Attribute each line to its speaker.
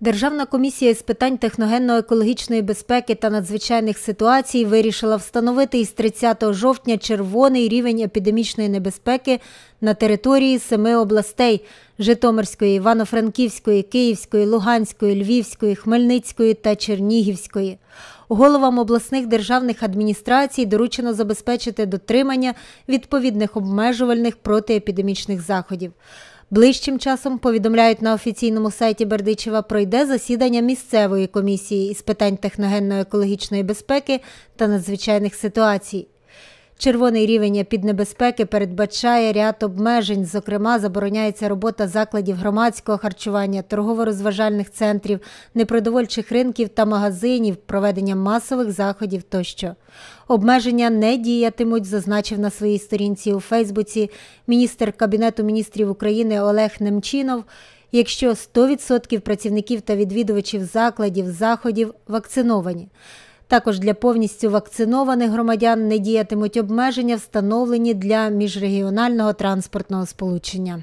Speaker 1: Державна комісія з питань техногенно-екологічної безпеки та надзвичайних ситуацій вирішила встановити із 30 жовтня червоний рівень епідемічної небезпеки на території семи областей Житомирської, Івано-Франківської, Київської, Луганської, Львівської, Хмельницької та Чернігівської. Головам обласних державних адміністрацій доручено забезпечити дотримання відповідних обмежувальних протиепідемічних заходів. Ближчим часом повідомляють на офіційному сайті Бердичева пройде засідання місцевої комісії із питань техногенно-екологічної безпеки та надзвичайних ситуацій. Червоний рівень піднебезпеки передбачає ряд обмежень. Зокрема, забороняється робота закладів громадського харчування, торгово-розважальних центрів, непродовольчих ринків та магазинів, проведення масових заходів тощо. Обмеження не діятимуть, зазначив на своїй сторінці у Фейсбуці міністр Кабінету міністрів України Олег Немчинов. Якщо 100% працівників та відвідувачів закладів заходів вакциновані. Також для повністю вакцинованих громадян не діятимуть обмеження, встановлені для міжрегіонального транспортного сполучення.